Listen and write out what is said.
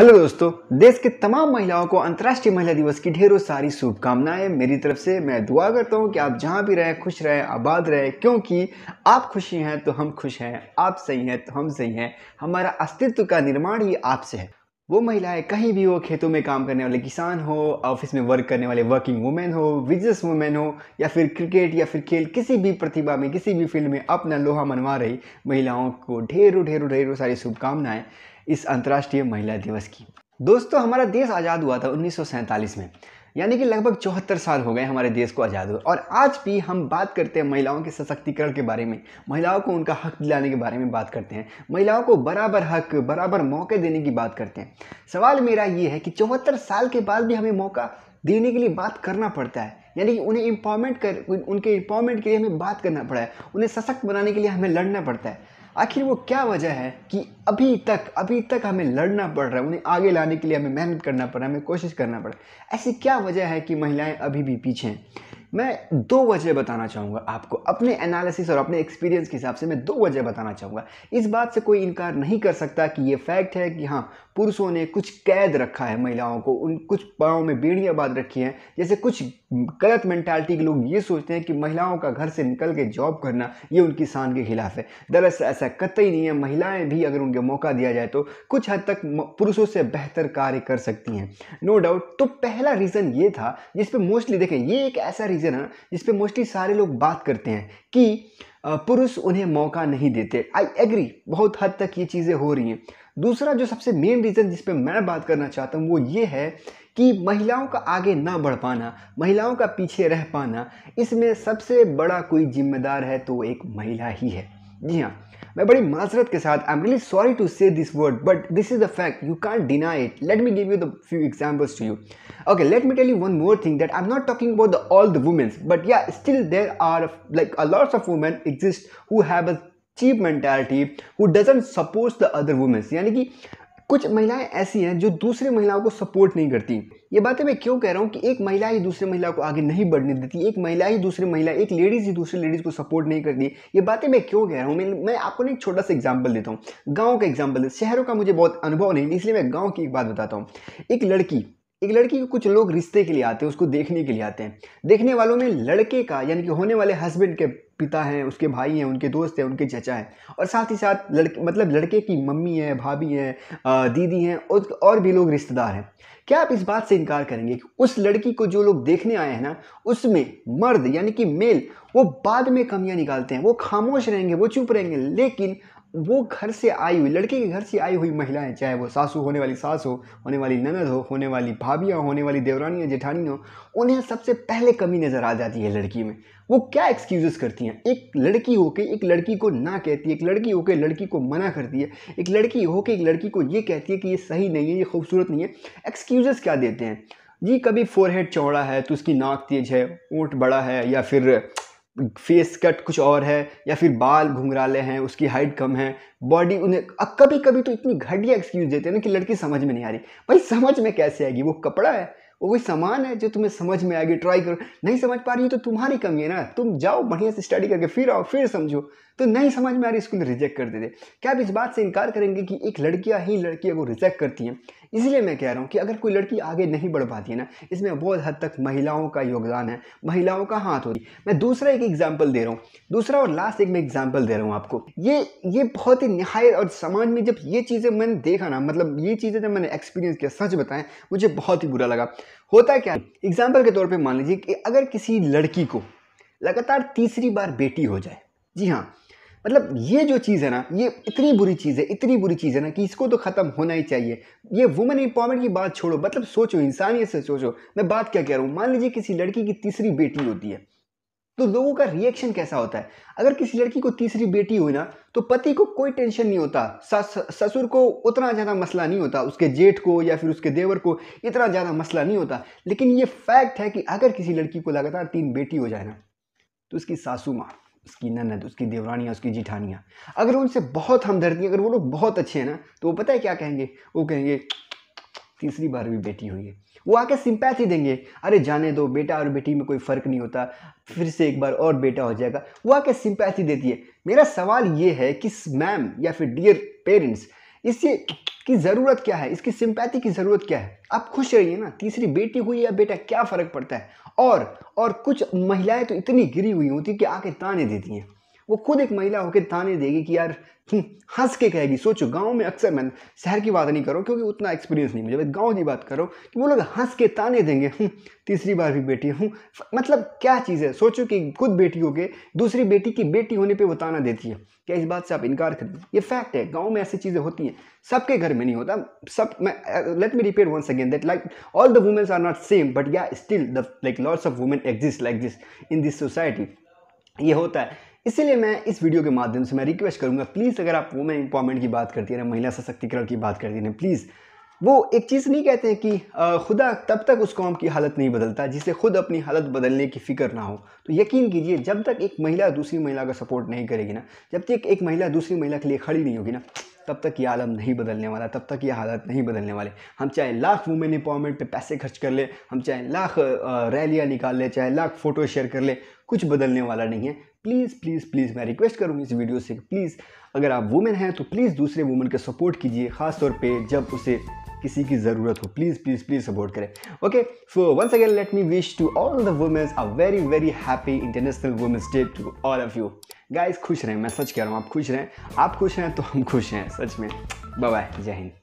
hello दोस्तों देश के तमाम महिलाओं को अंतर्राष्ट्रीय महिला दिवस की ढेरों सारी शुभकामनाएं मेरी तरफ से मैं दुआ करता हूं कि आप जहां भी रहें खुश रहें आबाद रहें क्योंकि आप खुशी हैं तो हम खुश हैं आप सही हैं तो हम सही हैं हमारा अस्तित्व का निर्माण ही आपसे है वो महिलाएं कहीं भी हो खेतों में काम करने वाले किसान हो ऑफिस में वर्क करने वाले वर्किंग वुमेन हो बिजनेस वुमेन हो या फिर क्रिकेट या फिर खेल किसी भी प्रतिभा में किसी भी फील्ड में अपना लोहा मनवा रही महिलाओं को ढेरों ढेरों ढेरों सारी शुभकामनाएं इस अंतर्राष्ट्रीय महिला दिवस की दोस्तों हमारा देश आज़ाद हुआ था उन्नीस में यानी कि लगभग चौहत्तर साल हो गए हमारे देश को आज़ाद हुए और आज भी हम बात करते हैं महिलाओं के सशक्तिकरण के बारे में महिलाओं को उनका हक दिलाने के बारे में बात करते हैं महिलाओं को बराबर हक बराबर मौके देने की बात करते हैं सवाल मेरा ये है कि चौहत्तर साल के बाद भी हमें मौका देने के लिए बात करना पड़ता है यानी कि उन्हें इम्पावरमेंट कर उनके इम्पावरमेंट के लिए हमें बात करना पड़ा है उन्हें सशक्त बनाने के लिए हमें लड़ना पड़ता है आखिर वो क्या वजह है कि अभी तक अभी तक हमें लड़ना पड़ रहा है उन्हें आगे लाने के लिए हमें मेहनत करना पड़ रहा है हमें कोशिश करना पड़ रहा है ऐसी क्या वजह है कि महिलाएं अभी भी पीछे हैं मैं दो वजह बताना चाहूँगा आपको अपने एनालिसिस और अपने एक्सपीरियंस के हिसाब से मैं दो वजह बताना चाहूँगा इस बात से कोई इनकार नहीं कर सकता कि ये फैक्ट है कि हाँ पुरुषों ने कुछ कैद रखा है महिलाओं को उन कुछ पाँव में बेड़ियाँ बांध रखी हैं जैसे कुछ गलत मैंटालिटी के लोग ये सोचते हैं कि महिलाओं का घर से निकल के जॉब करना ये उनकी शान के खिलाफ है दरअसल ऐसा कतई नहीं है महिलाएं भी अगर उनको मौका दिया जाए तो कुछ हद तक पुरुषों से बेहतर कार्य कर सकती हैं नो डाउट तो पहला रीज़न ये था जिसपे मोस्टली देखें ये एक ऐसा कंपेरिजन है जिस मोस्टली सारे लोग बात करते हैं कि पुरुष उन्हें मौका नहीं देते आई एग्री बहुत हद तक ये चीज़ें हो रही हैं दूसरा जो सबसे मेन रीज़न जिस मैं बात करना चाहता हूँ वो ये है कि महिलाओं का आगे ना बढ़ पाना महिलाओं का पीछे रह पाना इसमें सबसे बड़ा कोई जिम्मेदार है तो एक महिला ही है जी हाँ मैं बड़ी माजरत के साथ I am really sorry to say this word but this is the fact you can't deny it let me give you the few examples to you okay let me tell you one more thing that I am not talking about the all the womens but yeah still there are like a lots of women exist who have a cheap mentality who doesn't suppose the other women's यानी कि कुछ महिलाएं ऐसी हैं जो दूसरी महिलाओं को सपोर्ट नहीं करती ये बातें मैं क्यों कह रहा हूँ कि एक महिला ही दूसरी महिला को आगे नहीं बढ़ने देती एक महिला ही दूसरी महिला एक लेडीज़ ही दूसरी लेडीज़ को सपोर्ट नहीं करती ये बातें मैं क्यों कह रहा हूँ मैं मैं आपको ना एक छोटा सा एग्जाम्पल देता हूँ गाँव का एग्जाम्पल शहरों का मुझे बहुत अनुभव नहीं इसलिए मैं गाँव की एक बात बताता हूँ एक लड़की एक लड़की के कुछ लोग रिश्ते के लिए आते हैं उसको देखने के लिए आते हैं देखने वालों में लड़के का यानी कि होने वाले हस्बैंड के पिता हैं उसके भाई हैं उनके दोस्त हैं उनके चचा हैं और साथ ही साथ लड़के मतलब लड़के की मम्मी है भाभी हैं दीदी हैं और, और भी लोग रिश्तेदार हैं क्या आप इस बात से इनकार करेंगे कि उस लड़की को जो लोग देखने आए हैं ना उसमें मर्द यानी कि मेल वो बाद में कमियां निकालते हैं वो खामोश रहेंगे वो चुप रहेंगे लेकिन वो घर से आई हुई लड़के के घर से आई हुई महिलाएं चाहे वो सासू होने वाली सास हो होने वाली ननद हो होने वाली भाभियाँ होने वाली देवरानियाँ जेठानी हो उन्हें सबसे पहले कमी नज़र आ जाती है लड़की में वो क्या एक्सक्यूज़ करती हैं एक लड़की होके एक लड़की को ना कहती है एक लड़की होके लड़की को मना करती है एक लड़की होके एक लड़की को ये कहती है कि ये सही नहीं है ये खूबसूरत नहीं है एक्सक्यूज़ क्या देते हैं जी कभी फोरहेड चौड़ा है तो उसकी नाक तेज है ऊँट बड़ा है या फिर फेस कट कुछ और है या फिर बाल घुंघराले हैं उसकी हाइट कम है बॉडी उन्हें अब कभी कभी तो इतनी घटिया एक्सक्यूज देते हैं ना कि लड़की समझ में नहीं आ रही भाई समझ में कैसे आएगी वो कपड़ा है वो कोई सामान है जो तुम्हें समझ में आएगी ट्राई करो नहीं समझ पा रही तो तुम्हारी कमी है ना तुम जाओ बढ़िया से स्टडी करके फिर आओ फिर समझो तो नहीं समझ में आ रही स्कूल रिजेक्ट कर देते क्या आप इस बात से इनकार करेंगे कि एक लड़कियाँ ही लड़कियाँ को रिजेक्ट करती हैं इसलिए मैं कह रहा हूँ कि अगर कोई लड़की आगे नहीं बढ़ पाती है ना इसमें बहुत हद तक महिलाओं का योगदान है महिलाओं का हाथ होती है मैं दूसरा एक एग्जाम्पल दे रहा हूँ दूसरा और लास्ट एक मैं एग्जाम्पल दे रहा हूँ आपको ये ये बहुत ही नहाय और समाज में जब ये चीज़ें मैंने देखा ना मतलब ये चीज़ें जब मैंने एक्सपीरियंस किया सच बताएं मुझे बहुत ही बुरा लगा होता क्या एग्जाम्पल के तौर पर मान लीजिए कि अगर किसी लड़की को लगातार तीसरी बार बेटी हो जाए जी हाँ मतलब ये जो चीज़ है ना ये इतनी बुरी चीज़ है इतनी बुरी चीज़ है ना कि इसको तो ख़त्म होना ही चाहिए ये वुमेन एम्पावरमेंट की बात छोड़ो मतलब सोचो इंसानियत से सोचो मैं बात क्या कह रहा हूँ मान लीजिए किसी लड़की की तीसरी बेटी होती है तो लोगों का रिएक्शन कैसा होता है अगर किसी लड़की को तीसरी बेटी हुई ना तो पति को कोई टेंशन नहीं होता ससुर को उतना ज़्यादा मसला नहीं होता उसके जेठ को या फिर उसके देवर को इतना ज़्यादा मसला नहीं होता लेकिन ये फैक्ट है कि अगर किसी लड़की को लगातार तीन बेटी हो जाए ना तो उसकी सासू माँ उसकी ननद उसकी देवरानियाँ उसकी जीठानियाँ अगर उनसे बहुत हमदर्दी अगर वो लोग बहुत अच्छे हैं ना तो वो पता है क्या कहेंगे वो कहेंगे तीसरी बार भी बेटी हुई है वो आके सिंपैथी देंगे अरे जाने दो बेटा और बेटी में कोई फ़र्क नहीं होता फिर से एक बार और बेटा हो जाएगा वो आके सिंपैथी देती है मेरा सवाल ये है कि मैम या फिर डियर पेरेंट्स इससे की ज़रूरत क्या है इसकी सिंपैथी की ज़रूरत क्या है आप खुश रहिए ना तीसरी बेटी हुई या बेटा क्या फ़र्क पड़ता है और और कुछ महिलाएं तो इतनी गिरी हुई होती कि आके ताने देती हैं वो खुद एक महिला होकर ताने देगी कि यार हंस के कहेगी सोचो गांव में अक्सर मैं शहर की बात नहीं करो क्योंकि उतना एक्सपीरियंस नहीं मुझे मैं गांव की बात करो कि वो लोग हंस के ताने देंगे हम्म, तीसरी बार भी बेटी हूँ हम्म, मतलब क्या चीज़ है सोचो कि खुद बेटी होके दूसरी बेटी की बेटी होने पर वो ताना देती है क्या इस बात से आप इनकार कर दें ये फैक्ट है गाँव में ऐसी चीज़ें होती हैं सबके घर में नहीं होता सब मैं let me repeat once again that like all the womens are not same but yeah still the like lords of women exist like this in this society ये होता है इसीलिए मैं इस वीडियो के माध्यम से मैं रिक्वेस्ट करूँगा प्लीज़ अगर आप वुमेन एम्पावरमेंट की बात करती है ना महिला सशक्तिकरण की बात करती है प्लीज़ वो एक चीज़ नहीं कहते हैं कि खुदा तब तक उस कौम की हालत नहीं बदलता जिसे खुद अपनी हालत बदलने की फ़िक्र ना हो तो यकीन कीजिए जब तक एक महिला दूसरी महिला का सपोर्ट नहीं करेगी ना जब तक एक महिला दूसरी महिला के लिए खड़ी नहीं होगी ना तब तक ये आलम नहीं बदलने वाला तब तक ये हालत नहीं बदलने वाले हम चाहे लाख वुमेन एम्पावरमेंट पे पैसे खर्च कर ले हम चाहे लाख रैलियाँ निकाल ले चाहे लाख फ़ोटो शेयर कर ले कुछ बदलने वाला नहीं है प्लीज़ प्लीज़ प्लीज़ मैं रिक्वेस्ट करूँगी इस वीडियो से प्लीज़ अगर आप वुमेन हैं तो प्लीज़ दूसरे वुमेन के सपोर्ट कीजिए खास तौर पर जब उसे किसी की ज़रूरत हो प्लीज़ प्लीज़ प्लीज़ सपोर्ट करें okay so once again let me wish to all the womens a very very happy international women's day to all of you guys खुश रहें मैं सच कह रहा हूँ आप खुश रहें आप खुश रहें तो हम खुश हैं सच में बाय जय हिंद